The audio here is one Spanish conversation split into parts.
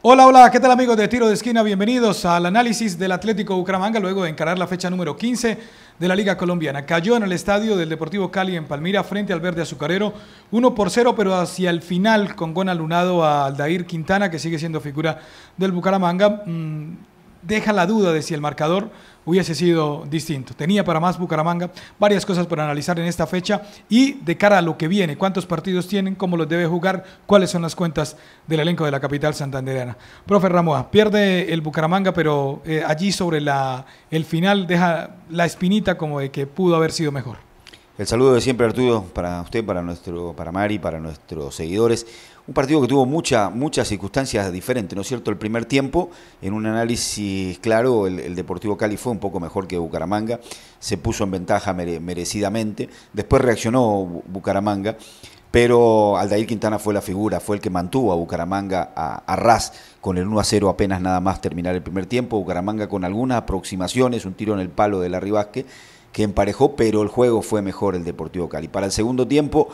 Hola, hola, ¿qué tal amigos de Tiro de Esquina? Bienvenidos al análisis del Atlético Bucaramanga luego de encarar la fecha número 15 de la Liga Colombiana. Cayó en el estadio del Deportivo Cali en Palmira frente al Verde Azucarero 1 por 0, pero hacia el final con gol alunado a Aldair Quintana, que sigue siendo figura del Bucaramanga. Mm, deja la duda de si el marcador hubiese sido distinto. Tenía para más Bucaramanga varias cosas por analizar en esta fecha y de cara a lo que viene, cuántos partidos tienen, cómo los debe jugar, cuáles son las cuentas del elenco de la capital santandereana. Profe Ramoa, pierde el Bucaramanga, pero eh, allí sobre la, el final deja la espinita como de que pudo haber sido mejor. El saludo de siempre Arturo para usted, para nuestro, para Mari, para nuestros seguidores. Un partido que tuvo muchas circunstancias diferentes, ¿no es cierto? El primer tiempo, en un análisis claro, el, Deportivo Cali fue un poco mejor que Bucaramanga, se puso en ventaja merecidamente, después reaccionó Bucaramanga, pero Aldair Quintana fue la figura, fue el que mantuvo a Bucaramanga a, ras con el 1 a 0 apenas nada más terminar el primer tiempo, Bucaramanga con algunas aproximaciones, un tiro en el palo de la Ribasque, que emparejó, pero el juego fue mejor el Deportivo Cali. Para el segundo tiempo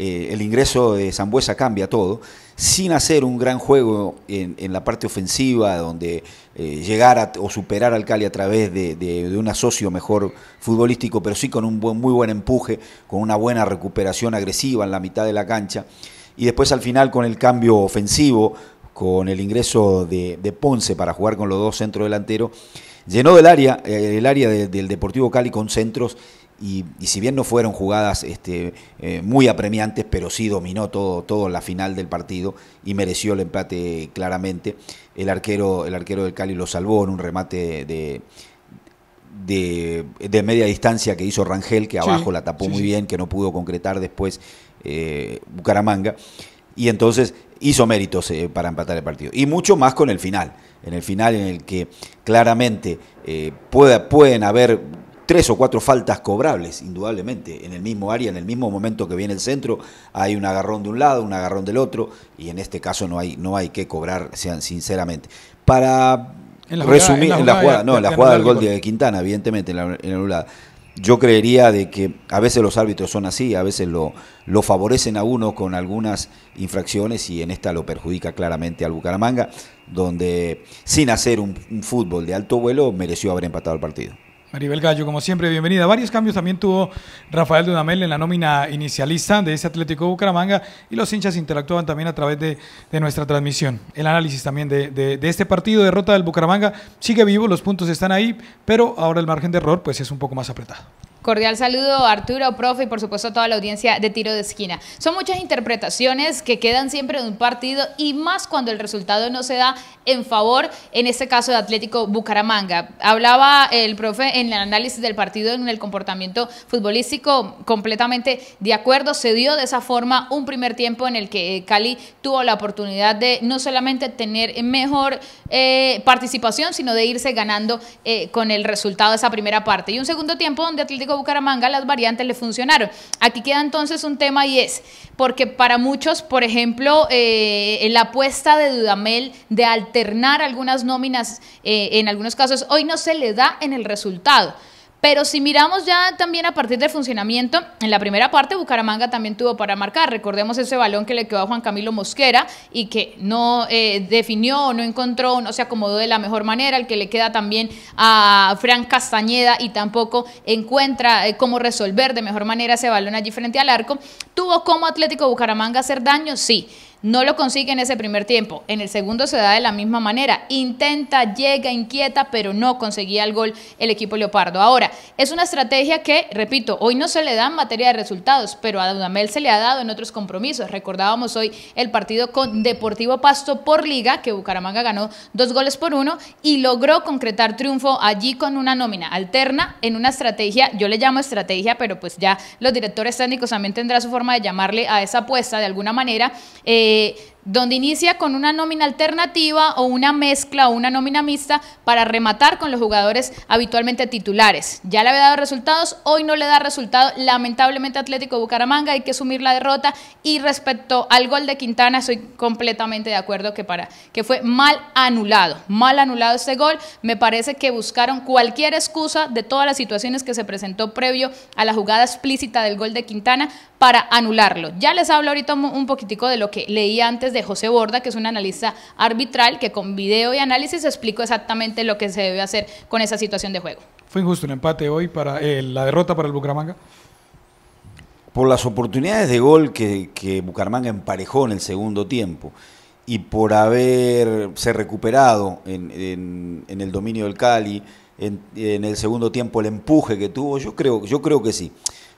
eh, el ingreso de Zambuesa cambia todo, sin hacer un gran juego en, la parte ofensiva, donde eh, llegar o superar al Cali a través de, un asocio mejor futbolístico, pero sí con un buen, muy buen empuje, con una buena recuperación agresiva en la mitad de la cancha. Y después al final con el cambio ofensivo, con el ingreso de, Ponce para jugar con los dos delanteros, llenó área, eh, el área del Deportivo Cali con centros y, si bien no fueron jugadas este, eh, muy apremiantes, pero sí dominó todo, la final del partido y mereció el empate claramente. El arquero, el arquero del Cali lo salvó en un remate de, de, media distancia que hizo Rangel, que abajo la tapó muy bien, que no pudo concretar después eh, Bucaramanga. Y entonces hizo méritos eh, para empatar el partido. Y mucho más con el final. En el final en el que claramente pueden haber tres o cuatro faltas cobrables, indudablemente, en el mismo área, en el mismo momento que viene el centro, hay un agarrón de un lado, un agarrón del otro, y en este caso no hay, no hay que cobrar, sean sinceramente. Para resumir, en la, jugada, no, la jugada del gol de Quintana, evidentemente, en la, Yo creería de que a veces los árbitros son así, a veces lo, lo favorecen a uno con algunas infracciones y en esta lo perjudica claramente al Bucaramanga, donde sin hacer un fútbol de alto vuelo mereció haber empatado el partido. Maribel Gallo, como siempre, bienvenida. Varios cambios también tuvo Rafael Dudamel en la nómina inicialista de ese Atlético Bucaramanga y los hinchas interactuaban también a través de, nuestra transmisión. El análisis también de, de, este partido, derrota del Bucaramanga, sigue vivo, los puntos están ahí, pero ahora el margen de error pues es un poco más apretado. Cordial saludo Arturo, profe y por supuesto a toda la audiencia de tiro de esquina. Son muchas interpretaciones que quedan siempre de un partido y más cuando el resultado no se da en favor, en este caso de Atlético Bucaramanga. Hablaba el profe en el análisis del partido, en el comportamiento futbolístico, completamente de acuerdo. Se dio de esa forma un primer tiempo en el que eh, Cali tuvo la oportunidad de no solamente tener mejor eh, participación, sino de irse ganando eh, con el resultado de esa primera parte. Y un segundo tiempo donde Atlético Bucaramanga las variantes le funcionaron. Aquí queda entonces un tema y es, porque para muchos, por ejemplo, eh, la apuesta de Dudamel de alternar algunas nóminas, eh, en algunos casos, hoy no se le da en el resultado. Pero si miramos ya también a partir del funcionamiento, en la primera parte Bucaramanga también tuvo para marcar. Recordemos ese balón que le quedó a Juan Camilo Mosquera y que no eh, definió, no encontró, no se acomodó de la mejor manera. El que le queda también a Fran Castañeda y tampoco encuentra eh, cómo resolver de mejor manera ese balón allí frente al arco. ¿Tuvo como Atlético Bucaramanga hacer daño? Sí. No lo consigue en ese primer tiempo. En el segundo se da de la misma manera. Intenta, llega, inquieta, pero no conseguía el gol el equipo Leopardo. Ahora, es una estrategia que, repito, hoy no se le da en materia de resultados, pero a Dudamel se le ha dado en otros compromisos. Recordábamos hoy el partido con Deportivo Pasto por Liga, que Bucaramanga ganó dos goles por uno y logró concretar triunfo allí con una nómina alterna en una estrategia, yo le llamo estrategia, pero pues ya los directores técnicos también tendrá su forma de llamarle a esa apuesta de alguna manera. Eh, で donde inicia con una nómina alternativa o una mezcla o una nómina mixta para rematar con los jugadores habitualmente titulares. Ya le había dado resultados, hoy no le da resultado. Lamentablemente Atlético Bucaramanga hay que asumir la derrota y respecto al gol de Quintana estoy completamente de acuerdo que para que fue mal anulado, mal anulado este gol. Me parece que buscaron cualquier excusa de todas las situaciones que se presentó previo a la jugada explícita del gol de Quintana para anularlo. Ya les hablo ahorita un poquitico de lo que leí antes de José Borda, que es un analista arbitral que con video y análisis explicó exactamente lo que se debe hacer con esa situación de juego. ¿Fue injusto el empate hoy para eh, la derrota para el Bucaramanga? Por las oportunidades de gol que, Bucaramanga emparejó en el segundo tiempo y por haberse recuperado en, el dominio del Cali, en, en, el segundo tiempo el empuje que tuvo, yo creo, yo creo que sí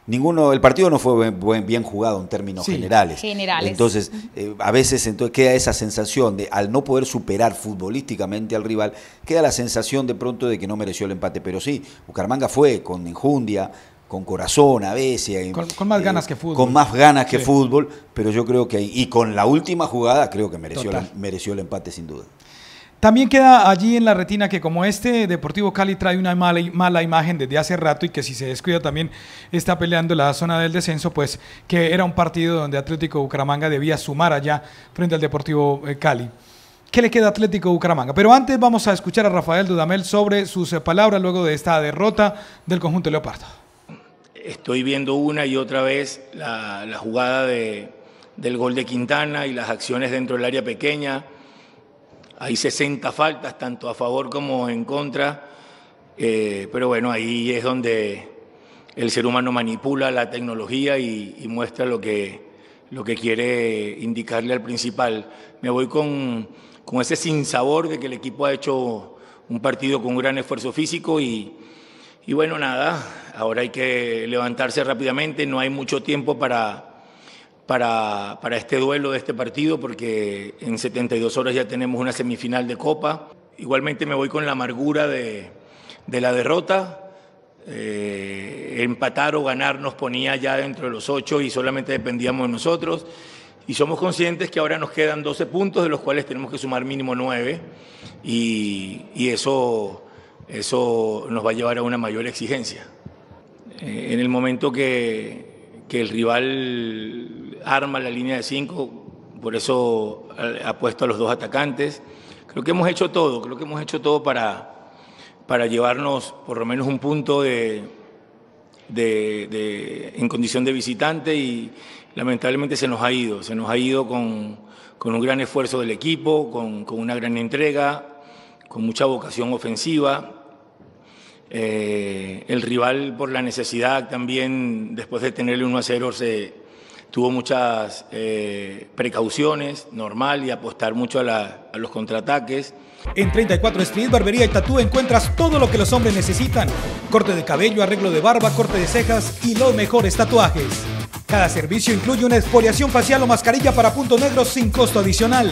ninguno, el partido no fue bien, jugado en términos generales. Entonces, eh, a veces entonces queda esa sensación de, al no poder superar futbolísticamente al rival, queda la sensación de pronto de que no mereció el empate. Pero sí, Bucaramanga fue con injundia, con corazón a veces. Eh, con, más eh, ganas que fútbol. Con más ganas que fútbol, pero yo creo que, y con la última jugada, creo que mereció, mereció el empate sin duda. También queda allí en la retina que como este Deportivo Cali trae una mala, mala, imagen desde hace rato y que si se descuida también está peleando la zona del descenso, pues que era un partido donde Atlético Bucaramanga debía sumar allá frente al Deportivo eh, Cali. ¿Qué le queda a Atlético Bucaramanga? Pero antes vamos a escuchar a Rafael Dudamel sobre sus eh, palabras luego de esta derrota del conjunto Leopardo. Estoy viendo una y otra vez la, jugada del gol de Quintana y las acciones dentro del área pequeña hay 60 faltas, tanto a favor como en contra. Eh, pero bueno, ahí es donde el ser humano manipula la tecnología y, muestra lo que, lo que quiere indicarle al principal. Me voy con, con ese sinsabor de que el equipo ha hecho un partido con un gran esfuerzo físico y, y bueno, nada, ahora hay que levantarse rápidamente, no hay mucho tiempo para, para, este duelo de este partido, porque en 72 horas ya tenemos una semifinal de Copa. Igualmente me voy con la amargura de, la derrota. Eh, empatar o ganar nos ponía ya dentro de los ocho y solamente dependíamos de nosotros. Y somos conscientes que ahora nos quedan 12 puntos, de los cuales tenemos que sumar mínimo 9. Y, eso, eso nos va a llevar a una mayor exigencia. Eh, en el momento que, que el rival arma la línea de cinco, por eso eh, ha puesto a los dos atacantes. Creo que hemos hecho todo, creo que hemos hecho todo para, para llevarnos por lo menos un punto de, en condición de visitante y lamentablemente se nos ha ido, se nos ha ido con, un gran esfuerzo del equipo, con, una gran entrega, con mucha vocación ofensiva. Eh, el rival por la necesidad también, después de tenerle 1 a 0, se, tuvo muchas eh, precauciones, normal, y apostar mucho a, los contraataques. En 34 Street, Barbería y Tatú encuentras todo lo que los hombres necesitan. Corte de cabello, arreglo de barba, corte de cejas y los mejores tatuajes. Cada servicio incluye una exfoliación facial o mascarilla para puntos negros sin costo adicional.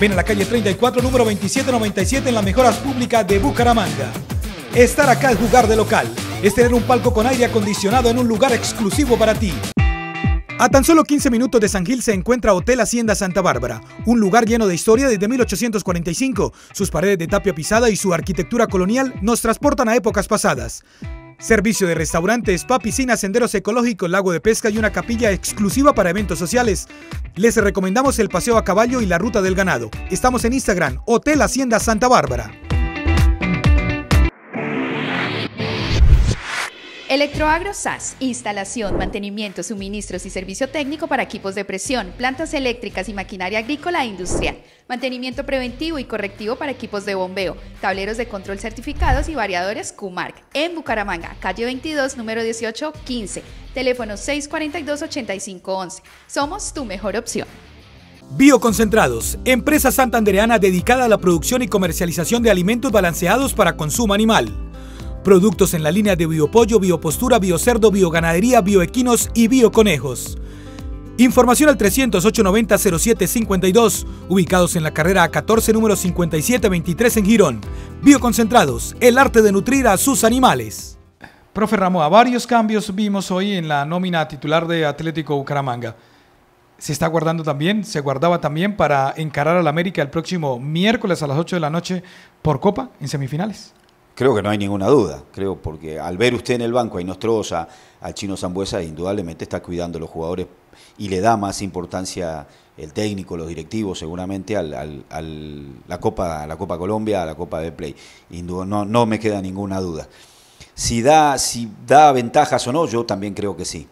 Ven a la calle 34, número 2797 en las mejoras públicas de Bucaramanga. Estar acá es jugar de local, es tener un palco con aire acondicionado en un lugar exclusivo para ti. A tan solo 15 minutos de San Gil se encuentra Hotel Hacienda Santa Bárbara, un lugar lleno de historia desde 1845. Sus paredes de tapia pisada y su arquitectura colonial nos transportan a épocas pasadas. Servicio de restaurantes, spa, piscina, senderos ecológicos, lago de pesca y una capilla exclusiva para eventos sociales. Les recomendamos el paseo a caballo y la ruta del ganado. Estamos en Instagram, Hotel Hacienda Santa Bárbara. Electroagro SAS, instalación, mantenimiento, suministros y servicio técnico para equipos de presión, plantas eléctricas y maquinaria agrícola e industrial, mantenimiento preventivo y correctivo para equipos de bombeo, tableros de control certificados y variadores QMARC, en Bucaramanga, calle 22, número 1815, teléfono 642-8511. Somos tu mejor opción. Bioconcentrados, empresa santandereana dedicada a la producción y comercialización de alimentos balanceados para consumo animal. Productos en la línea de biopollo, biopostura, biocerdo, bioganadería, bioequinos y bioconejos. Información al 308-90-0752, ubicados en la carrera 14 número 5723 en Girón. Bioconcentrados, el arte de nutrir a sus animales. Profe Ramoa, a varios cambios vimos hoy en la nómina titular de Atlético Bucaramanga. Se está guardando también, se guardaba también para encarar al América el próximo miércoles a las 8 de la noche por Copa en semifinales. Creo que no hay ninguna duda, creo, porque al ver usted en el banco a Inostrosa, al Chino Zambuesa, indudablemente está cuidando a los jugadores y le da más importancia el técnico, los directivos, seguramente, la, Copa, a la Copa Colombia, a la Copa de Play. No, no me queda ninguna duda. Si da, si da ventajas o no, yo también creo que sí.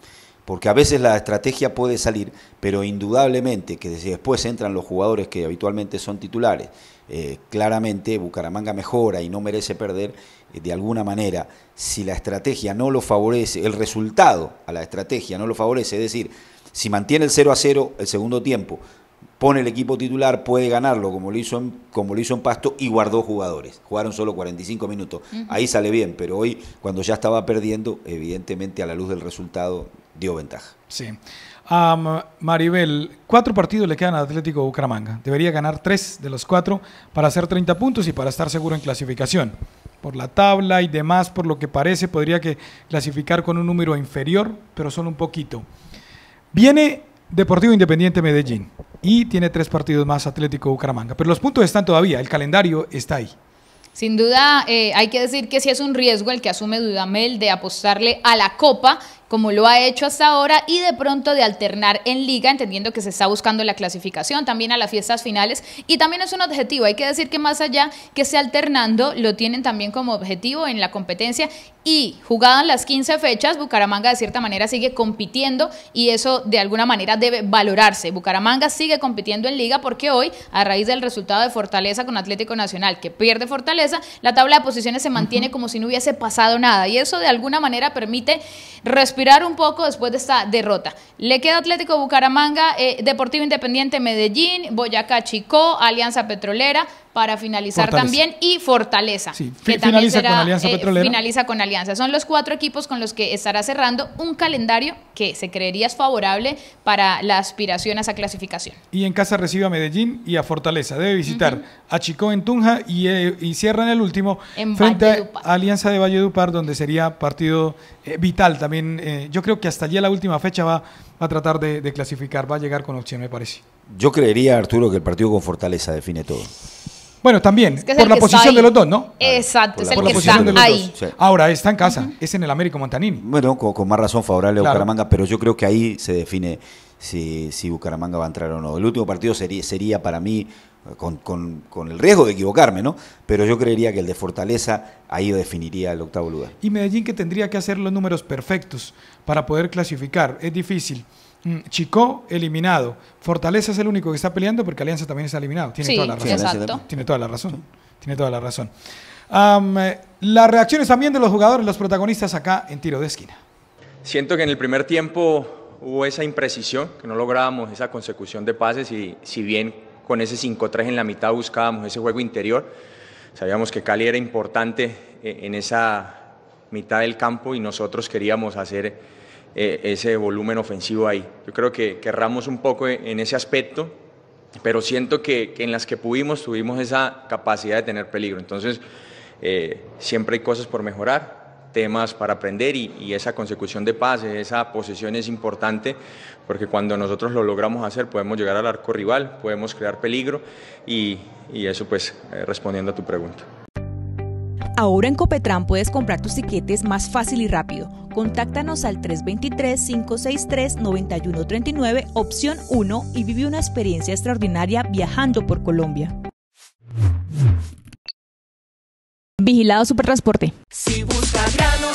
Porque a veces la estrategia puede salir, pero indudablemente que después entran los jugadores que habitualmente son titulares eh, claramente Bucaramanga mejora y no merece perder eh, de alguna manera. Si la estrategia no lo favorece, el resultado a la estrategia no lo favorece, es decir, si mantiene el 0 a 0 el segundo tiempo, pone el equipo titular, puede ganarlo, como lo hizo en, como lo hizo en Pasto, y guardó jugadores. Jugaron solo 45 minutos. Ahí sale bien, pero hoy, cuando ya estaba perdiendo, evidentemente a la luz del resultado dio ventaja. Sí. A Maribel, cuatro partidos le quedan a Atlético Bucaramanga. Debería ganar tres de los cuatro para hacer 30 puntos y para estar seguro en clasificación. Por la tabla y demás, por lo que parece, podría que clasificar con un número inferior, pero solo un poquito. Viene Deportivo Independiente Medellín y tiene tres partidos más Atlético Bucaramanga. Pero los puntos están todavía, el calendario está ahí. Sin duda, eh, hay que decir que sí es un riesgo el que asume Dudamel de apostarle a la Copa como lo ha hecho hasta ahora, y de pronto de alternar en liga, entendiendo que se está buscando la clasificación también a las fiestas finales. Y también es un objetivo, hay que decir que más allá que esté alternando, lo tienen también como objetivo en la competencia. Y jugadas las 15 fechas, Bucaramanga de cierta manera sigue compitiendo y eso de alguna manera debe valorarse. Bucaramanga sigue compitiendo en liga porque hoy, a raíz del resultado de Fortaleza con Atlético Nacional, que pierde Fortaleza, la tabla de posiciones se mantiene como si no hubiese pasado nada. Y eso de alguna manera permite respirar un poco después de esta derrota. Le queda Atlético Bucaramanga, eh, Deportivo Independiente Medellín, Boyacá Chicó, Alianza Petrolera, para finalizar también y Fortaleza, finaliza con Alianza eh, Finaliza con Alianza. Son los cuatro equipos con los que estará cerrando un calendario que se creería es favorable para la aspiración a esa clasificación. Y en casa recibe a Medellín y a Fortaleza. Debe visitar a Chicó en Tunja y, eh, cierra en el último frente a Alianza de Valledupar, donde sería partido eh, vital también. yo creo que hasta allí la última fecha va a tratar de clasificar, va a llegar con opción, me parece. Yo creería, Arturo, que el partido con Fortaleza define todo. Bueno, también, por la posición de los dos, ¿no? Exacto, es el que está ahí. Ahora está en casa, es en el Américo Montanín. Bueno, con, más razón favorable a Bucaramanga, pero yo creo que ahí se define si, Bucaramanga va a entrar o no. El último partido sería, sería para mí, con, con, con, el riesgo de equivocarme, ¿no? Pero yo creería que el de Fortaleza ahí definiría el octavo lugar. Y Medellín que tendría que hacer los números perfectos para poder clasificar, es difícil. Mm, Chico eliminado. Fortaleza es el único que está peleando porque Alianza también está eliminado. Tiene toda la razón. Tiene toda la razón. Tiene toda la razón. Eh, las reacciones también de los jugadores, los protagonistas acá en tiro de esquina. Siento que en el primer tiempo hubo esa imprecisión, que no lográbamos esa consecución de pases y si bien con ese 5-3 en la mitad buscábamos ese juego interior, sabíamos que Cali era importante eh, en esa mitad del campo y nosotros queríamos hacer eh, ese volumen ofensivo ahí. Yo creo que, querramos un poco e-, en, ese aspecto, pero siento que, en las que pudimos tuvimos esa capacidad de tener peligro. Entonces, eh, siempre hay cosas por mejorar, temas para aprender y, esa consecución de pases, esa posesión es importante porque cuando nosotros lo logramos hacer podemos llegar al arco rival, podemos crear peligro y, eso pues eh, respondiendo a tu pregunta. Ahora en Copetran puedes comprar tus tiquetes más fácil y rápido. Contáctanos al 323-563-9139, opción 1, y vive una experiencia extraordinaria viajando por Colombia. Vigilado Supertransporte. Si buscas granos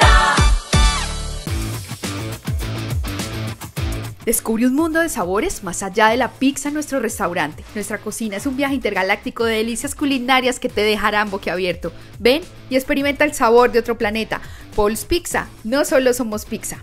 Descubre un mundo de sabores más allá de la pizza en nuestro restaurante. Nuestra cocina es un viaje intergaláctico de delicias culinarias que te dejarán boquiabierto. Ven y experimenta el sabor de otro planeta. Paul's Pizza, no solo somos pizza.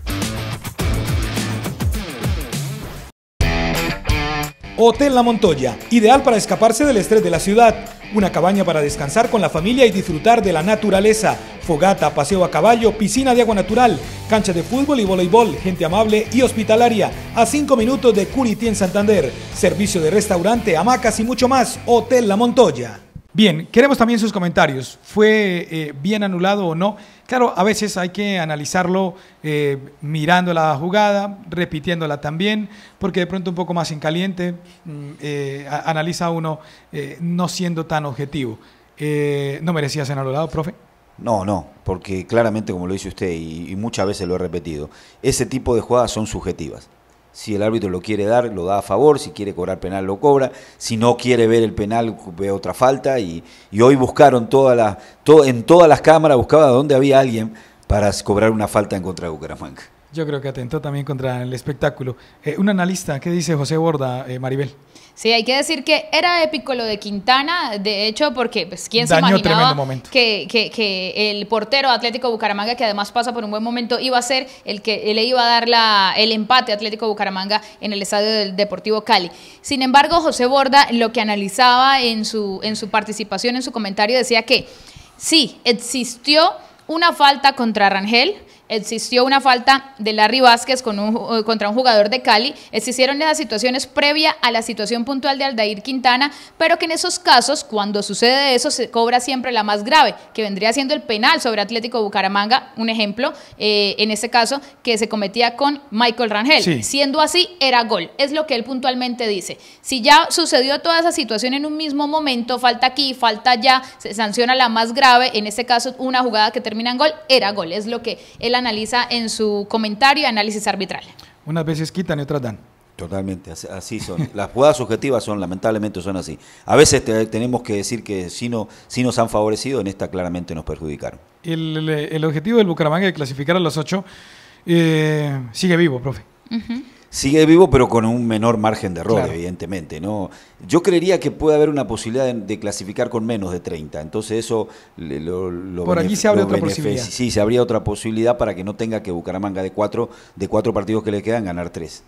Hotel La Montoya, ideal para escaparse del estrés de la ciudad. Una cabaña para descansar con la familia y disfrutar de la naturaleza. Fogata, paseo a caballo, piscina de agua natural, cancha de fútbol y voleibol, gente amable y hospitalaria. A 5 minutos de Curití en Santander. Servicio de restaurante, hamacas y mucho más. Hotel La Montoya. Bien, queremos también sus comentarios. ¿Fue eh, bien anulado o no? Claro, a veces hay que analizarlo eh, mirando la jugada, repitiéndola también, porque de pronto un poco más en caliente mm, eh, analiza uno no siendo tan objetivo. ¿No merecía ser anulado, profe? No, no, porque claramente como lo dice usted y muchas veces lo he repetido, ese tipo de jugadas son subjetivas si el árbitro lo quiere dar, lo da a favor. Si quiere cobrar penal, lo cobra. Si no quiere ver el penal, ve otra falta. Y, hoy buscaron todas las, en todas las cámaras, buscaba dónde había alguien para cobrar una falta en contra de Bucaramanga. Yo creo que atentó también contra el espectáculo. Eh, un analista, ¿qué dice José Borda, eh, Maribel? Sí, hay que decir que era épico lo de Quintana, de hecho, porque pues, quién se imaginaba que, que, el portero Atlético Bucaramanga, que además pasa por un buen momento, iba a ser el que le iba a dar la, el empate Atlético Bucaramanga en el estadio del Deportivo Cali. Sin embargo, José Borda lo que analizaba en su, en su participación, en su comentario, decía que sí, existió una falta contra Rangel, existió una falta de Larry Vázquez con eh, contra un jugador de Cali, existieron esas situaciones previa a la situación puntual de Aldair Quintana, pero que en esos casos, cuando sucede eso, se cobra siempre la más grave, que vendría siendo el penal sobre Atlético Bucaramanga, un ejemplo, eh, en este caso, que se cometía con Michael Rangel. Siendo así, era gol, es lo que él puntualmente dice. Si ya sucedió toda esa situación en un mismo momento, falta aquí, falta allá, se sanciona la más grave, en este caso una jugada que termina en gol, era gol, es lo que él analiza en su comentario análisis arbitral. Unas veces quitan y otras dan. Totalmente, así son. Las jugadas subjetivas son, lamentablemente, son así. A veces tenemos que decir que si, no, si nos han favorecido, en esta claramente nos perjudicaron. El, objetivo del Bucaramanga de clasificar a los ocho eh, sigue vivo, profe. Sigue vivo, pero con un menor margen de error, evidentemente. ¿no? Yo creería que puede haber una posibilidad de, clasificar con menos de 30. Entonces, eso lo, lo Por allí se abre otra posibilidad. Sí, se abría otra posibilidad para que no tenga que Bucaramanga de cuatro, de cuatro partidos que le quedan, ganar tres.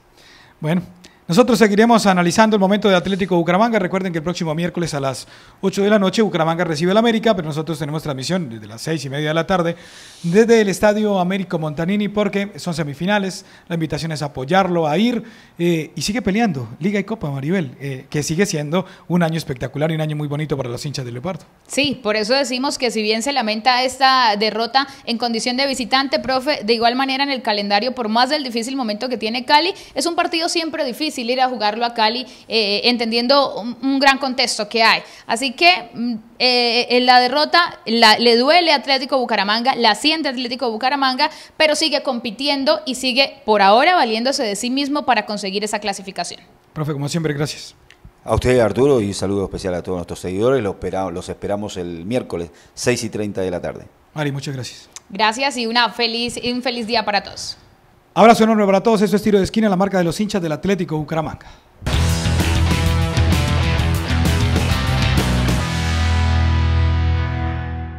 Bueno, nosotros seguiremos analizando el momento de Atlético Bucaramanga. Recuerden que el próximo miércoles a las 8 de la noche Bucaramanga recibe el América, pero nosotros tenemos transmisión desde las 6 y media de la tarde desde el Estadio Américo Montanini porque son semifinales. La invitación es apoyarlo, a ir eh, y sigue peleando Liga y Copa Maribel, eh, que sigue siendo un año espectacular y un año muy bonito para los hinchas del Leopardo. Sí, por eso decimos que si bien se lamenta esta derrota en condición de visitante, profe, de igual manera en el calendario, por más del difícil momento que tiene Cali, es un partido siempre difícil ir a jugarlo a Cali, eh, eh, entendiendo un, gran contexto que hay. Así que mm, eh, en la derrota le duele a Atlético Bucaramanga, la siente Atlético Bucaramanga, pero sigue compitiendo y sigue por ahora valiéndose de sí mismo para conseguir esa clasificación. Profe, como siempre, gracias. A usted, Arturo, y saludo especial a todos nuestros seguidores. Los esperamos, los esperamos el miércoles, 6 y 30 de la tarde. Mari, muchas gracias. Gracias y una feliz, un feliz día para todos. Abrazo enorme para todos. Eso es tiro de esquina, la marca de los hinchas del Atlético Bucaramanga.